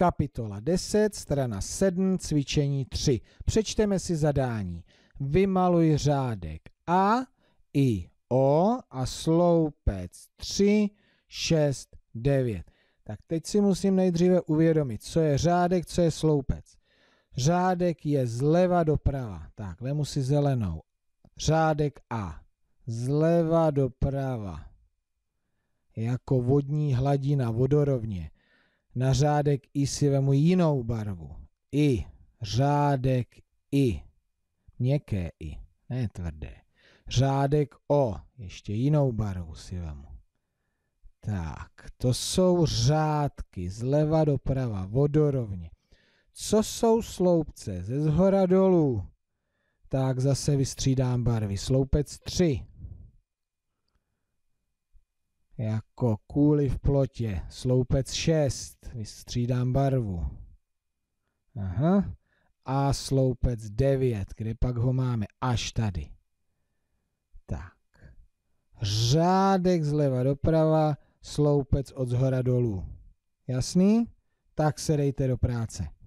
Kapitola 10, strana 7, cvičení 3. Přečteme si zadání. Vymaluj řádek A i O a sloupec 3, 6, 9. Tak teď si musím nejdříve uvědomit, co je řádek, co je sloupec. Řádek je zleva doprava. Tak, vemu si zelenou. Řádek A. Zleva doprava. Jako vodní hladina vodorovně. Na řádek I si vemu jinou barvu. I, řádek I, měkké I, ne tvrdé. Řádek O, ještě jinou barvu si vemu. Tak, to jsou řádky zleva doprava, vodorovně. Co jsou sloupce ze zhora dolů? Tak zase vystřídám barvy. Sloupec 3, jako kůly v plotě. Sloupec 6. Vystřídám barvu. Aha. A sloupec 9. Kde pak ho máme? Až tady. Tak. Řádek zleva doprava, sloupec od zhora dolů. Jasný? Tak se dejte do práce.